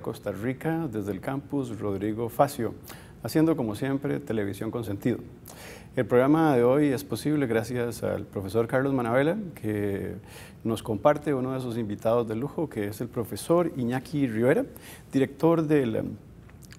Costa Rica, desde el campus Rodrigo Facio, haciendo como siempre televisión con sentido. El programa de hoy es posible gracias al profesor Carlos Manabela, que nos comparte uno de sus invitados de lujo, que es el profesor Iñaki Rivera, director del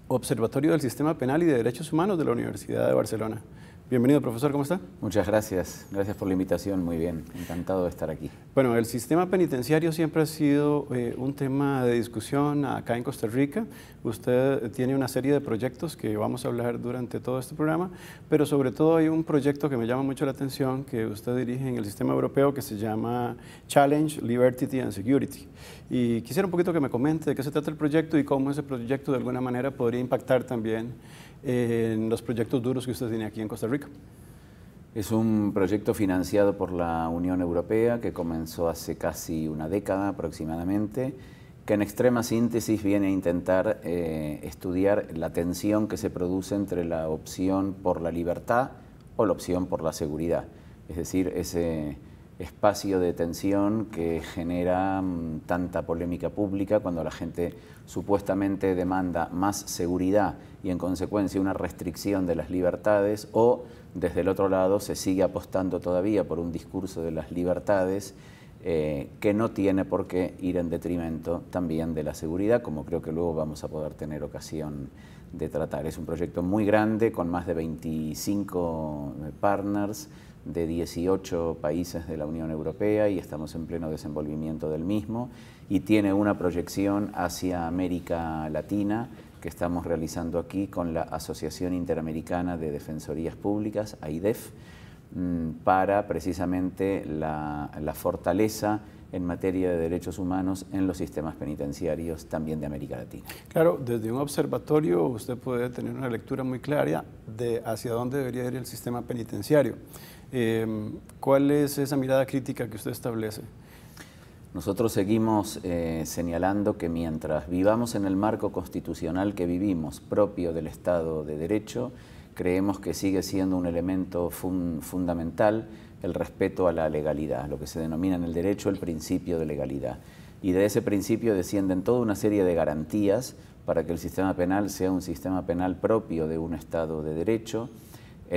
Observatorio del Sistema Penal y de Derechos Humanos de la Universidad de Barcelona. Bienvenido, profesor, ¿cómo está? Muchas gracias, gracias por la invitación, muy bien, encantado de estar aquí. Bueno, el sistema penitenciario siempre ha sido eh, un tema de discusión acá en Costa Rica. Usted tiene una serie de proyectos que vamos a hablar durante todo este programa, pero sobre todo hay un proyecto que me llama mucho la atención que usted dirige en el sistema europeo que se llama Challenge, Liberty and Security. Y quisiera un poquito que me comente de qué se trata el proyecto y cómo ese proyecto de alguna manera podría impactar también en los proyectos duros que usted tiene aquí en Costa Rica. Es un proyecto financiado por la Unión Europea que comenzó hace casi una década aproximadamente, que en extrema síntesis viene a intentar eh, estudiar la tensión que se produce entre la opción por la libertad o la opción por la seguridad. Es decir, ese espacio de tensión que genera mm, tanta polémica pública cuando la gente supuestamente demanda más seguridad y en consecuencia una restricción de las libertades o desde el otro lado se sigue apostando todavía por un discurso de las libertades eh, que no tiene por qué ir en detrimento también de la seguridad, como creo que luego vamos a poder tener ocasión de tratar. Es un proyecto muy grande con más de 25 eh, partners de 18 países de la Unión Europea y estamos en pleno desenvolvimiento del mismo y tiene una proyección hacia América Latina que estamos realizando aquí con la Asociación Interamericana de Defensorías Públicas, AIDEF, mm, para precisamente la, la fortaleza en materia de derechos humanos en los sistemas penitenciarios también de América Latina. Claro, desde un observatorio usted puede tener una lectura muy clara de hacia dónde debería ir el sistema penitenciario. Em, ¿Cuál es esa mirada crítica que usted establece? Nosotros seguimos eh, señalando que mientras vivamos en el marco constitucional que vivimos, propio del Estado de Derecho, creemos que sigue siendo un elemento fundamental el respeto a la legalidad, lo que se denomina en el derecho el principio de legalidad. Y de ese principio descienden toda una serie de garantías para que el sistema penal sea un sistema penal propio de un Estado de Derecho,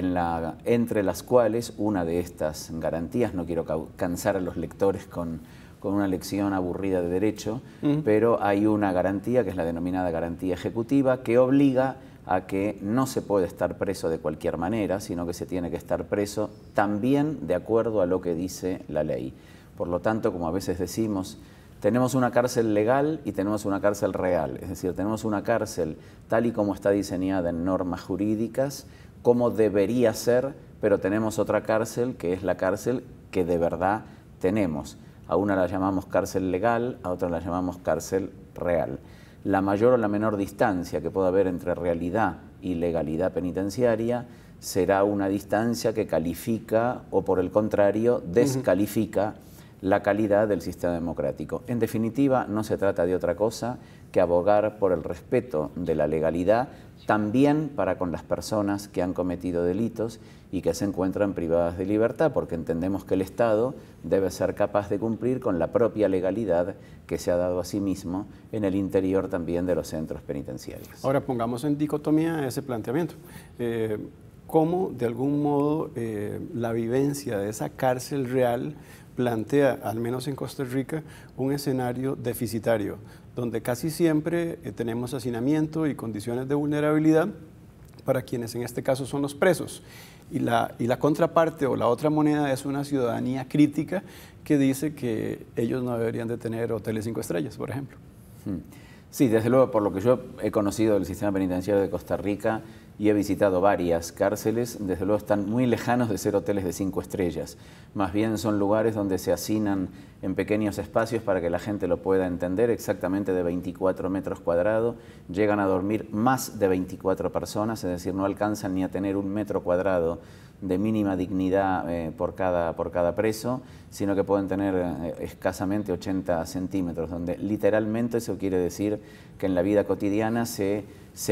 la, entre las cuales una de estas garantías, no quiero cansar a los lectores con, una lección aburrida de derecho, pero hay una garantía que es la denominada garantía ejecutiva que obliga a que no se puede estar preso de cualquier manera, sino que se tiene que estar preso también de acuerdo a lo que dice la ley. Por lo tanto, como a veces decimos, tenemos una cárcel legal y tenemos una cárcel real, es decir, tenemos una cárcel tal y como está diseñada en normas jurídicas, como debería ser, pero tenemos otra cárcel que es la cárcel que de verdad tenemos. A una la llamamos cárcel legal, a otra la llamamos cárcel real. La mayor o la menor distancia que pueda haber entre realidad y legalidad penitenciaria será una distancia que califica o por el contrario descalifica la calidad del sistema democrático. En definitiva, no se trata de otra cosa que abogar por el respeto de la legalidad también para con las personas que han cometido delitos y que se encuentran privadas de libertad, porque entendemos que el Estado debe ser capaz de cumplir con la propia legalidad que se ha dado a sí mismo en el interior también de los centros penitenciarios. Ahora pongamos en dicotomía ese planteamiento. Eh, ¿Cómo, de algún modo, eh, la vivencia de esa cárcel real plantea, al menos en Costa Rica, un escenario deficitario donde casi siempre eh, tenemos hacinamiento y condiciones de vulnerabilidad para quienes en este caso son los presos. Y la, y la contraparte o la otra moneda es una ciudadanía crítica que dice que ellos no deberían de tener hoteles cinco estrellas, por ejemplo. Hmm. Sí, desde luego, por lo que yo he conocido del sistema penitenciario de Costa Rica y he visitado varias cárceles, desde luego están muy lejanos de ser hoteles de cinco estrellas. Más bien son lugares donde se hacinan en pequeños espacios para que la gente lo pueda entender, exactamente de 24 metros cuadrados. Llegan a dormir más de 24 personas, es decir, no alcanzan ni a tener un metro cuadrado de mínima dignidad eh, por, cada, por cada preso, sino que pueden tener eh, escasamente 80 centímetros, donde literalmente eso quiere decir que en la vida cotidiana se,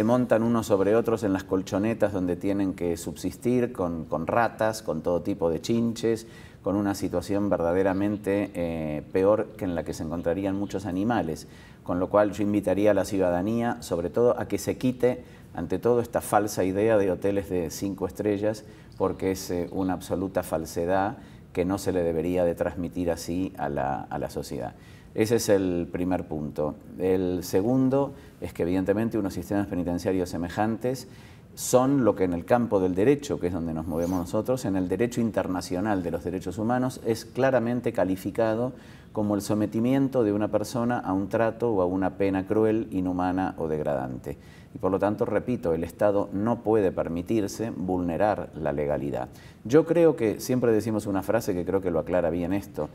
montan unos sobre otros en las colchonetas donde tienen que subsistir con, con ratas, con todo tipo de chinches, con una situación verdaderamente eh, peor que en la que se encontrarían muchos animales. Con lo cual yo invitaría a la ciudadanía, sobre todo, a que se quite ante todo esta falsa idea de hoteles de cinco estrellas, porque es eh, una absoluta falsedad que no se le debería de transmitir así a la, a la sociedad. Ese es el primer punto. El segundo es que evidentemente unos sistemas penitenciarios semejantes son lo que en el campo del derecho, que es donde nos movemos nosotros, en el derecho internacional de los derechos humanos, es claramente calificado como el sometimiento de una persona a un trato o a una pena cruel, inhumana o degradante. Y por lo tanto, repito, el Estado no puede permitirse vulnerar la legalidad. Yo creo que, siempre decimos una frase que creo que lo aclara bien esto,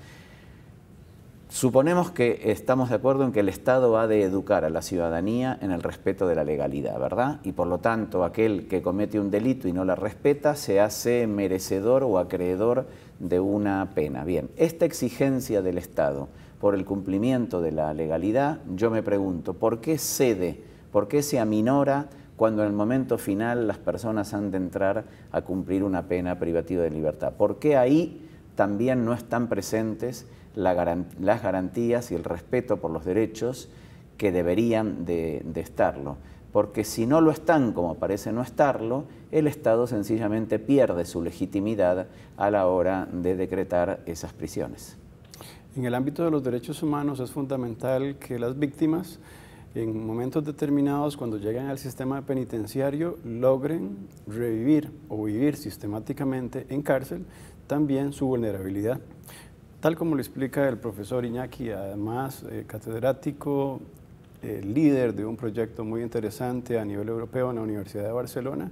Suponemos que estamos de acuerdo en que el Estado ha de educar a la ciudadanía en el respeto de la legalidad, ¿verdad? Y por lo tanto, aquel que comete un delito y no la respeta se hace merecedor o acreedor de una pena. Bien, esta exigencia del Estado por el cumplimiento de la legalidad, yo me pregunto, ¿por qué cede? ¿Por qué se aminora cuando en el momento final las personas han de entrar a cumplir una pena privativa de libertad? ¿Por qué ahí también no están presentes? las garantías y el respeto por los derechos que deberían de, de estarlo. Porque si no lo están como parece no estarlo, el Estado sencillamente pierde su legitimidad a la hora de decretar esas prisiones. En el ámbito de los derechos humanos es fundamental que las víctimas en momentos determinados, cuando llegan al sistema penitenciario, logren revivir o vivir sistemáticamente en cárcel también su vulnerabilidad. Tal como lo explica el profesor Iñaki, además eh, catedrático, eh, líder de un proyecto muy interesante a nivel europeo en la Universidad de Barcelona,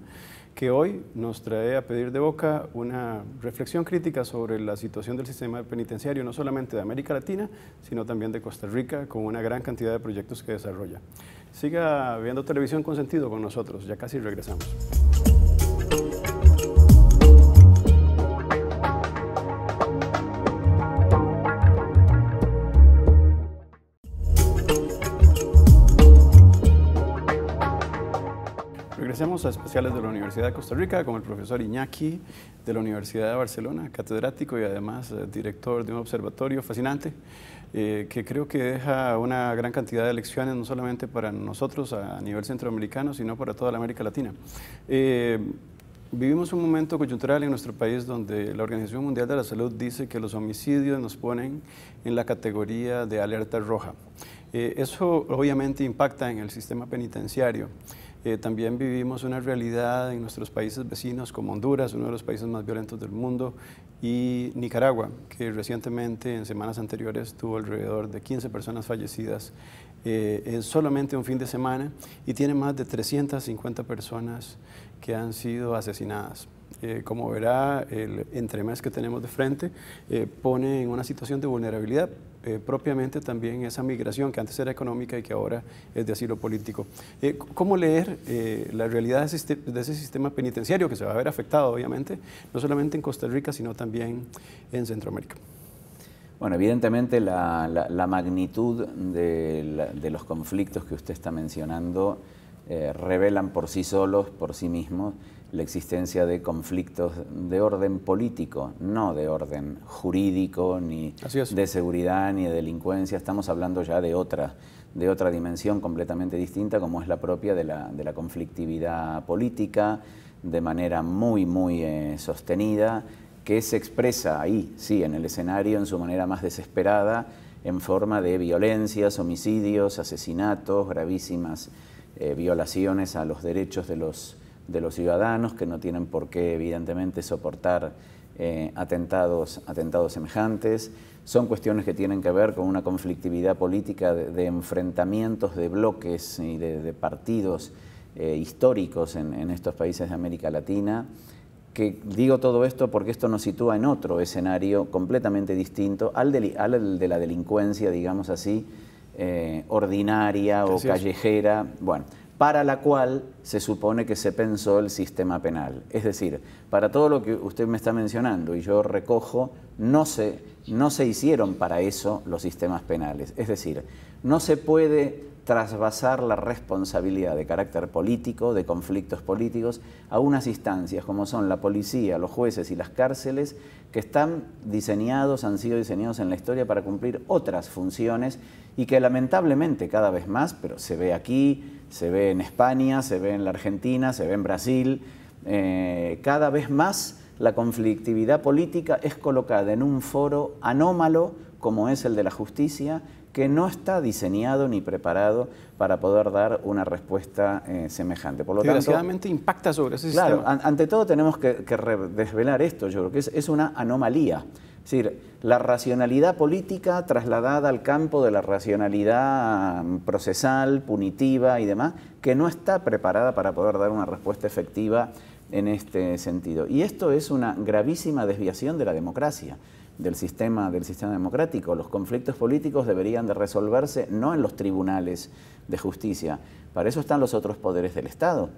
que hoy nos trae a pedir de boca una reflexión crítica sobre la situación del sistema penitenciario, no solamente de América Latina, sino también de Costa Rica, con una gran cantidad de proyectos que desarrolla. Siga viendo televisión con sentido con nosotros, ya casi regresamos. Hacemos a especiales de la Universidad de Costa Rica como el profesor Iñaki de la Universidad de Barcelona, catedrático y además eh, director de un observatorio fascinante eh, que creo que deja una gran cantidad de lecciones no solamente para nosotros a nivel centroamericano, sino para toda la América Latina. Eh, vivimos un momento coyuntural en nuestro país donde la Organización Mundial de la Salud dice que los homicidios nos ponen en la categoría de alerta roja. eso obviamente impacta en el sistema penitenciario. Eh, también vivimos una realidad en nuestros países vecinos como Honduras, uno de los países más violentos del mundo, y Nicaragua, que recientemente en semanas anteriores tuvo alrededor de 15 personas fallecidas eh, en solamente un fin de semana y tiene más de 350 personas que han sido asesinadas. Eh, como verá, el entremés que tenemos de frente pone en una situación de vulnerabilidad eh, propiamente también esa migración que antes era económica y que ahora es de asilo político. Eh, ¿Cómo leer eh, la realidad de ese, sistema penitenciario que se va a ver afectado, obviamente, no solamente en Costa Rica, sino también en Centroamérica? Bueno, evidentemente la, magnitud de, los conflictos que usted está mencionando revelan por sí solos, por sí mismos, la existencia de conflictos de orden político, no de orden jurídico, ni de seguridad, ni de delincuencia. Estamos hablando ya de otra, de otra dimensión completamente distinta, como es la propia de la, de la conflictividad política, de manera muy, muy eh, sostenida, que se expresa ahí, sí, en el escenario, en su manera más desesperada, en forma de violencias, homicidios, asesinatos, gravísimas eh, violaciones a los derechos de los de los ciudadanos que no tienen por qué, evidentemente, soportar eh, atentados, atentados semejantes. Son cuestiones que tienen que ver con una conflictividad política de, enfrentamientos de bloques y de, partidos eh, históricos en, estos países de América Latina que digo todo esto porque esto nos sitúa en otro escenario completamente distinto al de, la delincuencia, digamos así, eh, ordinaria o callejera. Bueno, para la cual se supone que se pensó el sistema penal. Es decir, para todo lo que usted me está mencionando y yo recojo, no se, no se hicieron para eso los sistemas penales. Es decir, no se puede trasvasar la responsabilidad de carácter político, de conflictos políticos, a unas instancias como son la policía, los jueces y las cárceles, que están diseñados, han sido diseñados en la historia para cumplir otras funciones y que lamentablemente cada vez más, pero se ve aquí, se ve en España, se ve en la Argentina, se ve en Brasil, eh, cada vez más la conflictividad política es colocada en un foro anómalo como es el de la justicia, que no está diseñado ni preparado para poder dar una respuesta eh, semejante. Por lo tanto, impacta sobre ese claro, sistema. Claro, ante todo tenemos que, desvelar esto, yo creo que es, es una anomalía. Es decir, la racionalidad política trasladada al campo de la racionalidad mm, procesal, punitiva y demás, que no está preparada para poder dar una respuesta efectiva en este sentido. Y esto es una gravísima desviación de la democracia, del sistema, del sistema democrático. Los conflictos políticos deberían de resolverse no en los tribunales de justicia. Para eso están los otros poderes del Estado.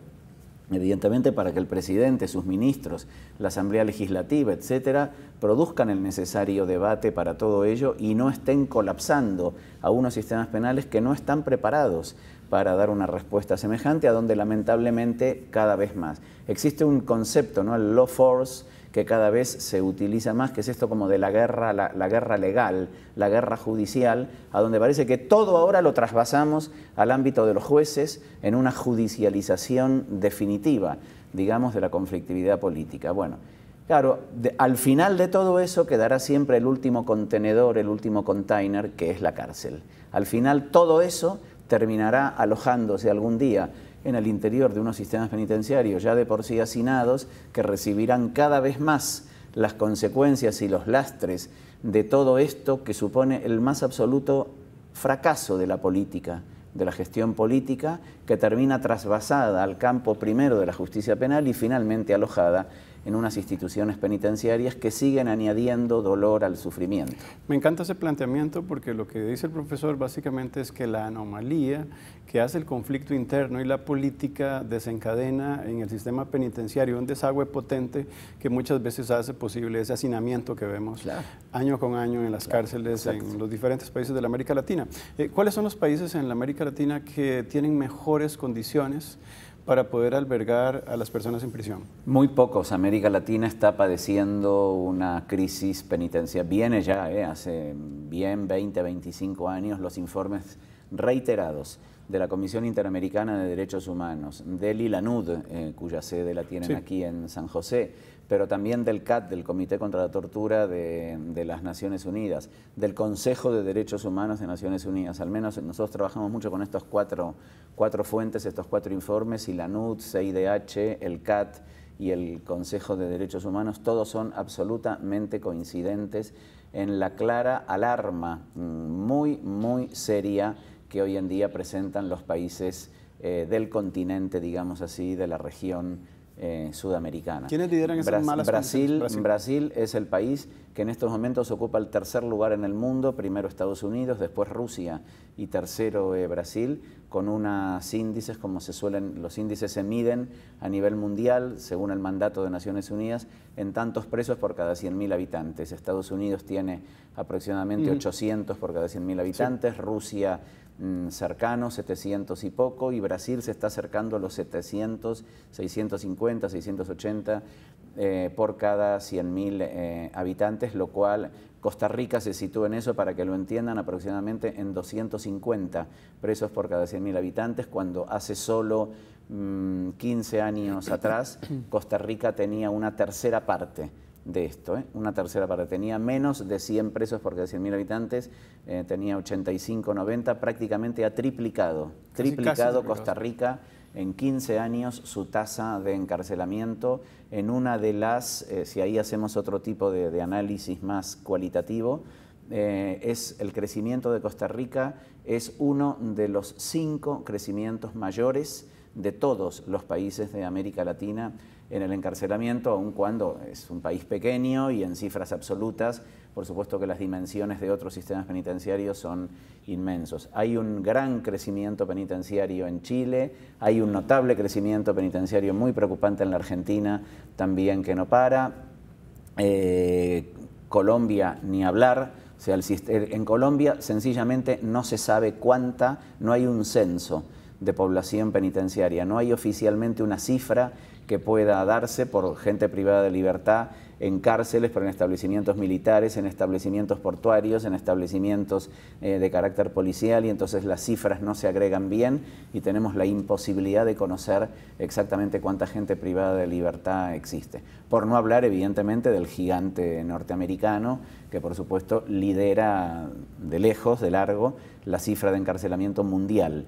Evidentemente, para que el presidente, sus ministros, la Asamblea Legislativa, etcétera, produzcan el necesario debate para todo ello y no estén colapsando a unos sistemas penales que no están preparados para dar una respuesta semejante, a donde lamentablemente cada vez más. Existe un concepto, ¿no? el law force, que cada vez se utiliza más, que es esto como de la guerra, la, guerra legal, la guerra judicial, a donde parece que todo ahora lo trasvasamos al ámbito de los jueces en una judicialización definitiva, digamos, de la conflictividad política. Bueno, claro, al final de todo eso quedará siempre el último contenedor, el último container, que es la cárcel. Al final todo eso terminará alojándose algún día en el interior de unos sistemas penitenciarios ya de por sí hacinados que recibirán cada vez más las consecuencias y los lastres de todo esto que supone el más absoluto fracaso de la política, de la gestión política, que termina trasvasada al campo primero de la justicia penal y finalmente alojada en unas instituciones penitenciarias que siguen añadiendo dolor al sufrimiento. Me encanta ese planteamiento porque lo que dice el profesor básicamente es que la anomalía que hace el conflicto interno y la política desencadena en el sistema penitenciario un desagüe potente que muchas veces hace posible ese hacinamiento que vemos año con año en las cárceles en los diferentes países de la América Latina. Eh, ¿Cuáles son los países en la América Latina que tienen mejores condiciones? para poder albergar a las personas en prisión? Muy pocos. América Latina está padeciendo una crisis penitenciaria. Viene ya, ¿eh? hace bien 20, 25 años los informes reiterados de la Comisión Interamericana de Derechos Humanos, del ILANUD, eh, cuya sede la tienen aquí en San José, pero también del CAT, del Comité contra la Tortura de, las Naciones Unidas, del Consejo de Derechos Humanos de Naciones Unidas. Al menos nosotros trabajamos mucho con estos cuatro, cuatro fuentes, estos cuatro informes, ILANUD, CIDH, el CAT y el Consejo de Derechos Humanos, todos son absolutamente coincidentes en la clara alarma mm, muy, muy seria que hoy en día presentan los países eh, del continente, digamos así, de la región eh, sudamericana. ¿Quiénes lideran esas malas Brasil, Brasil, es el país que en estos momentos ocupa el tercer lugar en el mundo, primero Estados Unidos, después Rusia y tercero eh, Brasil, con unos índices como se suelen, los índices se miden a nivel mundial, según el mandato de Naciones Unidas, en tantos presos por cada 100.000 habitantes. Estados Unidos tiene aproximadamente 800 por cada 100.000 habitantes, Rusia Mm, cercano, 700 y poco, y Brasil se está acercando a los 700, 650, 680 por cada 100.000 mil eh, habitantes, lo cual Costa Rica se sitúa en eso, para que lo entiendan, aproximadamente en 250 presos por cada 100.000 habitantes, cuando hace solo 15 mm, años atrás Costa Rica tenía una tercera parte de esto. ¿eh? Una tercera parte. Tenía menos de 100 presos porque cada 100.000 habitantes, eh, tenía 85, 90, prácticamente ha triplicado. triplicado Costa Rica en 15 años su tasa de encarcelamiento en una de las, eh, si ahí hacemos otro tipo de, análisis más cualitativo, es el crecimiento de Costa Rica es uno de los cinco crecimientos mayores de todos los países de América Latina en el encarcelamiento, aun cuando es un país pequeño y en cifras absolutas, por supuesto que las dimensiones de otros sistemas penitenciarios son inmensos. Hay un gran crecimiento penitenciario en Chile, hay un notable crecimiento penitenciario muy preocupante en la Argentina, también que no para. Eh, Colombia, ni hablar. O sea, en Colombia sencillamente no se sabe cuánta, no hay un censo de población penitenciaria. No hay oficialmente una cifra que pueda darse por gente privada de libertad en cárceles, pero en establecimientos militares, en establecimientos portuarios, en establecimientos eh, de carácter policial, y entonces las cifras no se agregan bien y tenemos la imposibilidad de conocer exactamente cuánta gente privada de libertad existe. Por no hablar, evidentemente, del gigante norteamericano, que por supuesto lidera de lejos, de largo, la cifra de encarcelamiento mundial.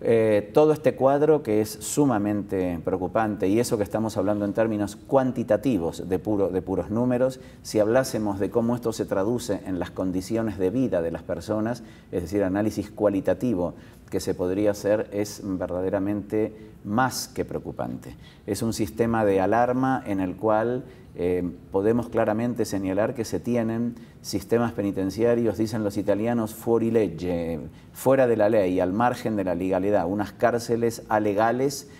Eh, todo este cuadro que es sumamente preocupante y eso que estamos hablando en términos cuantitativos de, de puros números, si hablásemos de cómo esto se traduce en las condiciones de vida de las personas, es decir, análisis cualitativo que se podría hacer es verdaderamente más que preocupante. Es un sistema de alarma en el cual eh, podemos claramente señalar que se tienen sistemas penitenciarios, dicen los italianos, fuori legge, fuera de la ley, al margen de la legalidad, unas cárceles alegales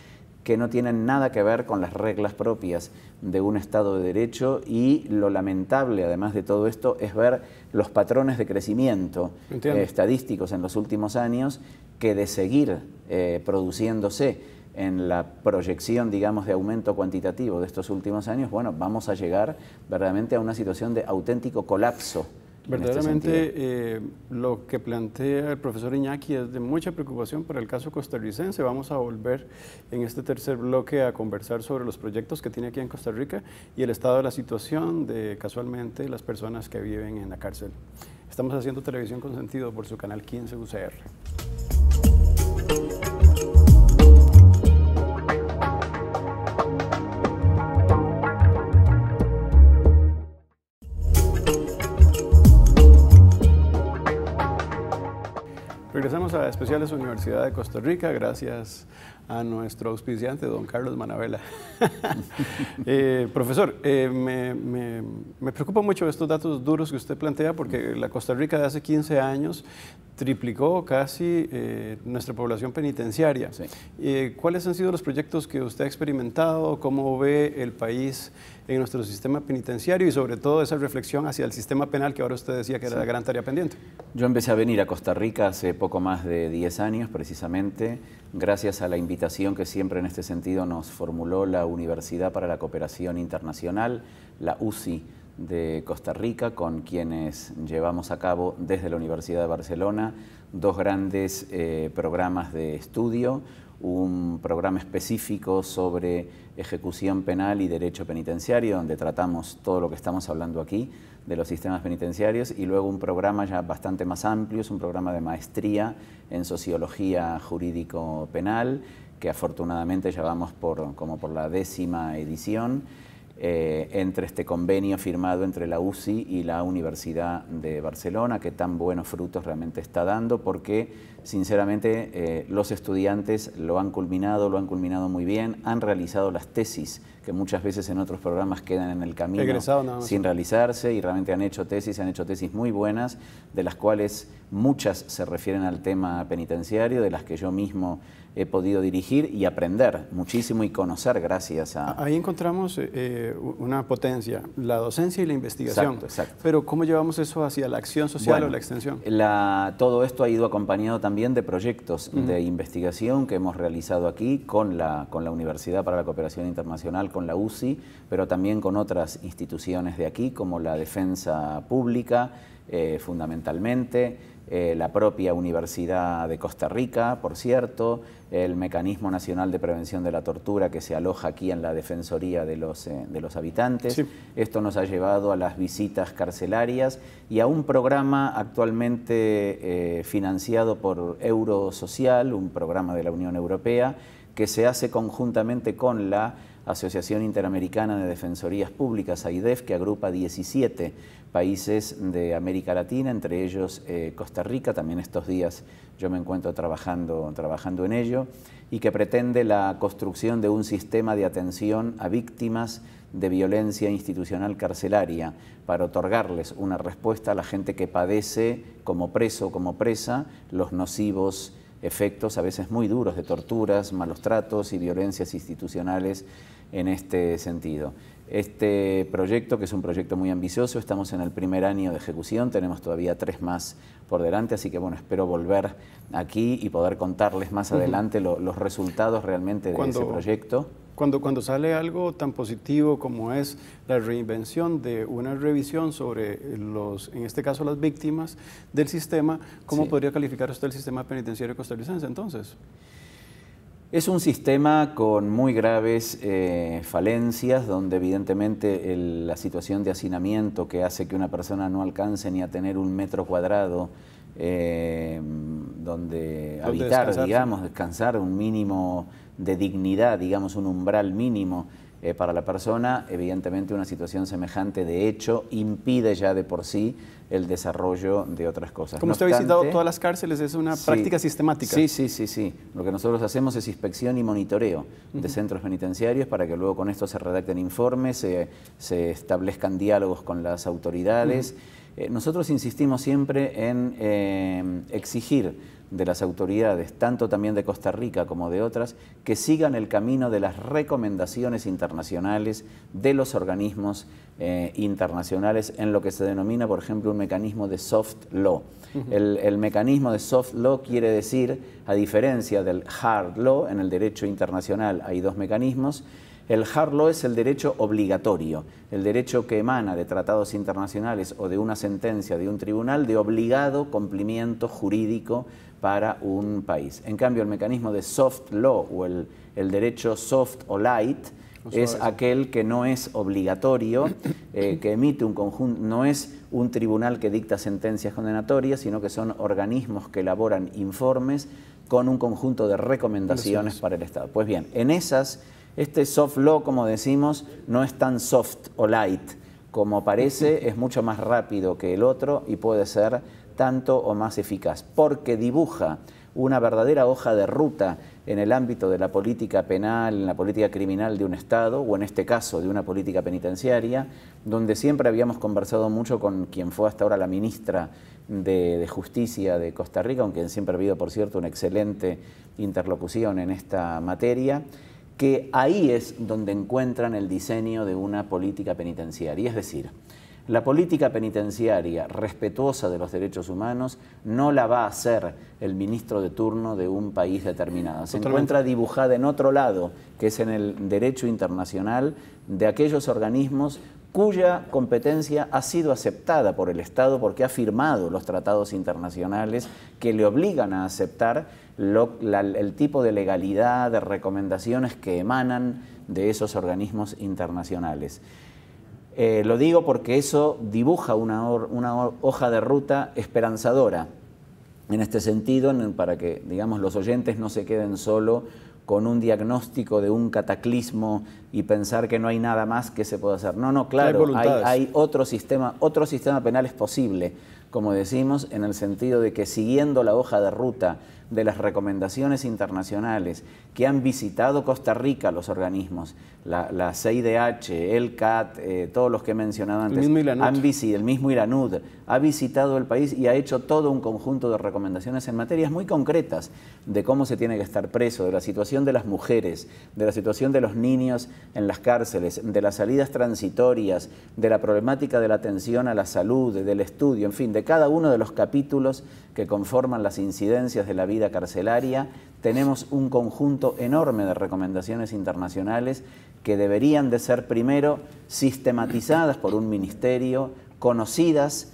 que no tienen nada que ver con las reglas propias de un Estado de Derecho y lo lamentable, además de todo esto, es ver los patrones de crecimiento eh, estadísticos en los últimos años que de seguir eh, produciéndose en la proyección, digamos, de aumento cuantitativo de estos últimos años, bueno, vamos a llegar verdaderamente a una situación de auténtico colapso. Este verdaderamente eh, lo que plantea el profesor Iñaki es de mucha preocupación para el caso costarricense. Vamos a volver en este tercer bloque a conversar sobre los proyectos que tiene aquí en Costa Rica y el estado de la situación de casualmente las personas que viven en la cárcel. Estamos haciendo televisión con sentido por su canal 15 UCR. Regresamos a Especiales Universidad de Costa Rica. Gracias a nuestro auspiciante, don Carlos Manabela. Eh, profesor, eh, me, me, preocupa mucho estos datos duros que usted plantea porque la Costa Rica de hace 15 años triplicó casi eh, nuestra población penitenciaria. ¿Cuáles han sido los proyectos que usted ha experimentado? ¿Cómo ve el país en nuestro sistema penitenciario y sobre todo esa reflexión hacia el sistema penal que ahora usted decía que era la gran tarea pendiente? Yo empecé a venir a Costa Rica hace poco más de 10 años precisamente gracias a la invitación que siempre en este sentido nos formuló la Universidad para la Cooperación Internacional, la UCI de Costa Rica, con quienes llevamos a cabo desde la Universidad de Barcelona dos grandes eh, programas de estudio, un programa específico sobre ejecución penal y derecho penitenciario, donde tratamos todo lo que estamos hablando aquí de los sistemas penitenciarios, y luego un programa ya bastante más amplio, es un programa de maestría en sociología jurídico penal, que afortunadamente ya vamos por, como por la décima edición, eh, entre este convenio firmado entre la UCI y la Universidad de Barcelona, que tan buenos frutos realmente está dando, porque sinceramente eh, los estudiantes lo han culminado, lo han culminado muy bien, han realizado las tesis, que muchas veces en otros programas quedan en el camino sin realizarse, y realmente han hecho tesis, han hecho tesis muy buenas, de las cuales muchas se refieren al tema penitenciario, de las que yo mismo he podido dirigir y aprender muchísimo y conocer gracias a... Ahí encontramos eh, eh, una potencia, la docencia y la investigación. Exacto, Pero ¿cómo llevamos eso hacia la acción social o la extensión? La, todo esto ha ido acompañado también de proyectos de investigación que hemos realizado aquí con la, con la Universidad para la Cooperación Internacional, con la UCI, pero también con otras instituciones de aquí, como la Defensa Pública, eh, fundamentalmente, eh, la propia Universidad de Costa Rica, por cierto, el Mecanismo Nacional de Prevención de la Tortura que se aloja aquí en la Defensoría de los, eh, de los Habitantes. Esto nos ha llevado a las visitas carcelarias y a un programa actualmente eh, financiado por Eurosocial, un programa de la Unión Europea, que se hace conjuntamente con la Asociación Interamericana de Defensorías Públicas, AIDEF, que agrupa 17 países de América Latina, entre ellos eh, Costa Rica, también estos días yo me encuentro trabajando, trabajando en ello, y que pretende la construcción de un sistema de atención a víctimas de violencia institucional carcelaria para otorgarles una respuesta a la gente que padece como preso, como presa, los nocivos efectos a veces muy duros de torturas, malos tratos y violencias institucionales en este sentido. Este proyecto, que es un proyecto muy ambicioso, estamos en el primer año de ejecución, tenemos todavía tres más por delante, así que bueno, espero volver aquí y poder contarles más adelante los resultados realmente de ese proyecto. Cuando, cuando sale algo tan positivo como es la reinvención de una revisión sobre los, en este caso las víctimas del sistema, ¿cómo podría calificar usted el sistema penitenciario costarricense entonces? Es un sistema con muy graves eh, falencias, donde evidentemente la situación de hacinamiento que hace que una persona no alcance ni a tener un metro cuadrado eh, donde, habitar, digamos, descansar, un mínimo de dignidad, digamos, un umbral mínimo eh, para la persona, evidentemente una situación semejante de hecho impide ya de por sí el desarrollo de otras cosas. Como usted ha visitado todas las cárceles, es una práctica sistemática. Sí, sí, sí, sí. Lo que nosotros hacemos es inspección y monitoreo de centros penitenciarios para que luego con esto se redacten informes, se, establezcan diálogos con las autoridades. Eh, nosotros insistimos siempre en eh, exigir de las autoridades, tanto también de Costa Rica como de otras, que sigan el camino de las recomendaciones internacionales de los organismos eh, internacionales en lo que se denomina, por ejemplo, un mecanismo de soft law. el, el, mecanismo de soft law quiere decir, a diferencia del hard law, en el derecho internacional hay dos mecanismos, el hard law es el derecho obligatorio, el derecho que emana de tratados internacionales o de una sentencia de un tribunal de obligado cumplimiento jurídico para un país. En cambio, el mecanismo de soft law o el, derecho soft o light es aquel que no es obligatorio, eh, que emite un conjunto, no es un tribunal que dicta sentencias condenatorias, sino que son organismos que elaboran informes con un conjunto de recomendaciones para el Estado. Pues bien, en esas, este soft law, como decimos, no es tan soft o light como parece, es mucho más rápido que el otro y puede ser tanto o más eficaz, porque dibuja una verdadera hoja de ruta en el ámbito de la política penal, en la política criminal de un Estado, o en este caso de una política penitenciaria, donde siempre habíamos conversado mucho con quien fue hasta ahora la ministra de, Justicia de Costa Rica, aunque siempre ha habido, por cierto, una excelente interlocución en esta materia, que ahí es donde encuentran el diseño de una política penitenciaria. Es decir, la política penitenciaria respetuosa de los derechos humanos no la va a hacer el ministro de turno de un país determinado. Se encuentra dibujada en otro lado, que es en el derecho internacional de aquellos organismos cuya competencia ha sido aceptada por el Estado porque ha firmado los tratados internacionales que le obligan a aceptar el tipo de legalidad, de recomendaciones que emanan de esos organismos internacionales. Eh, lo digo porque eso dibuja una, hoja de ruta esperanzadora en este sentido, para que digamos, los oyentes no se queden solo con un diagnóstico de un cataclismo y pensar que no hay nada más que se pueda hacer. No, no, claro, hay, hay otro, sistema, otro sistema penal es posible como decimos, en el sentido de que siguiendo la hoja de ruta de las recomendaciones internacionales que han visitado Costa Rica los organismos, la, CIDH, el CAT, eh, todos los que he mencionado antes, el mismo, han visitado el mismo Iranud, ha visitado el país y ha hecho todo un conjunto de recomendaciones en materias muy concretas de cómo se tiene que estar preso, de la situación de las mujeres, de la situación de los niños en las cárceles, de las salidas transitorias, de la problemática de la atención a la salud, del estudio, en fin, de cada uno de los capítulos que conforman las incidencias de la vida carcelaria, tenemos un conjunto enorme de recomendaciones internacionales que deberían de ser primero sistematizadas por un ministerio, conocidas,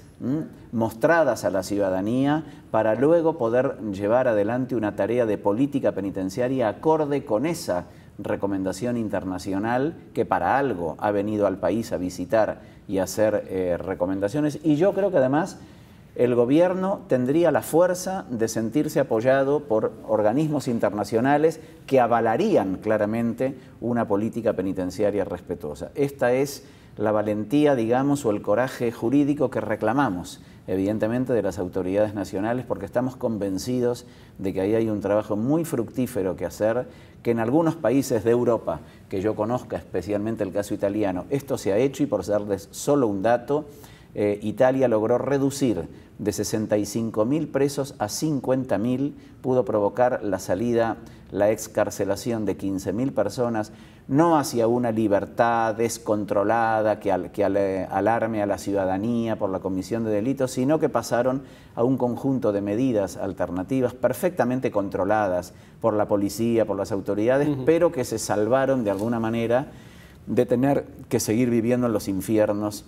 mostradas a la ciudadanía para luego poder llevar adelante una tarea de política penitenciaria acorde con esa recomendación internacional que para algo ha venido al país a visitar y hacer eh, recomendaciones. Y yo creo que además el gobierno tendría la fuerza de sentirse apoyado por organismos internacionales que avalarían claramente una política penitenciaria respetuosa. Esta es la valentía, digamos, o el coraje jurídico que reclamamos, evidentemente, de las autoridades nacionales, porque estamos convencidos de que ahí hay un trabajo muy fructífero que hacer, que en algunos países de Europa, que yo conozca especialmente el caso italiano, esto se ha hecho y por serles solo un dato, eh, Italia logró reducir de 65.000 presos a 50.000, pudo provocar la salida, la excarcelación de 15.000 personas, no hacia una libertad descontrolada que, eh, alarme a la ciudadanía por la comisión de delitos, sino que pasaron a un conjunto de medidas alternativas perfectamente controladas por la policía, por las autoridades, pero que se salvaron de alguna manera de tener que seguir viviendo en los infiernos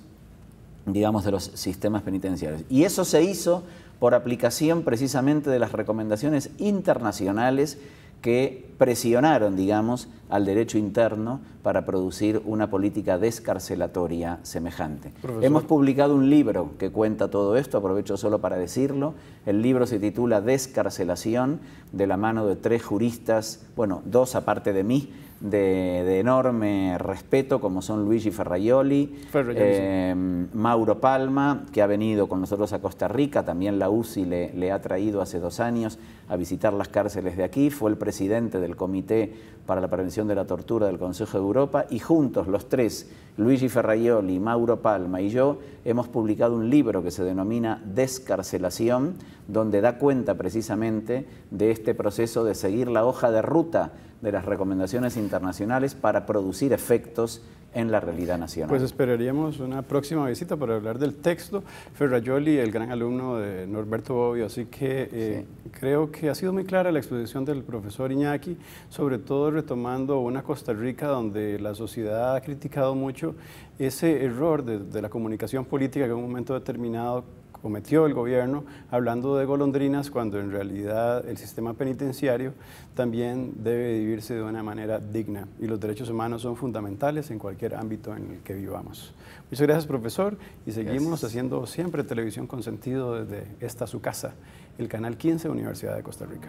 digamos, de los sistemas penitenciarios. Y eso se hizo por aplicación precisamente de las recomendaciones internacionales que presionaron, digamos, al derecho interno para producir una política descarcelatoria semejante. Hemos publicado un libro que cuenta todo esto, aprovecho solo para decirlo. El libro se titula Descarcelación, de la mano de tres juristas, bueno, dos aparte de mí, de, enorme respeto, como son Luigi Ferraioli, em, Mauro Palma, que ha venido con nosotros a Costa Rica, también la UCI le, le, ha traído hace dos años a visitar las cárceles de aquí, fue el presidente de del Comité para la Prevención de la Tortura del Consejo de Europa y juntos los tres, Luigi Ferraioli, Mauro Palma y yo, hemos publicado un libro que se denomina Descarcelación, donde da cuenta precisamente de este proceso de seguir la hoja de ruta de las recomendaciones internacionales para producir efectos en la realidad nacional. Pues esperaríamos una próxima visita para hablar del texto. ferrayoli el gran alumno de Norberto Bobbio, así que eh, creo que ha sido muy clara la exposición del profesor Iñaki, sobre todo retomando una Costa Rica donde la sociedad ha criticado mucho ese error de, de la comunicación política que en un momento determinado cometió el gobierno hablando de golondrinas cuando en realidad el sistema penitenciario también debe vivirse de una manera digna y los derechos humanos son fundamentales en cualquier ámbito en el que vivamos. Muchas gracias profesor y seguimos haciendo siempre televisión con sentido desde esta su casa, el canal 15 Universidad de Costa Rica.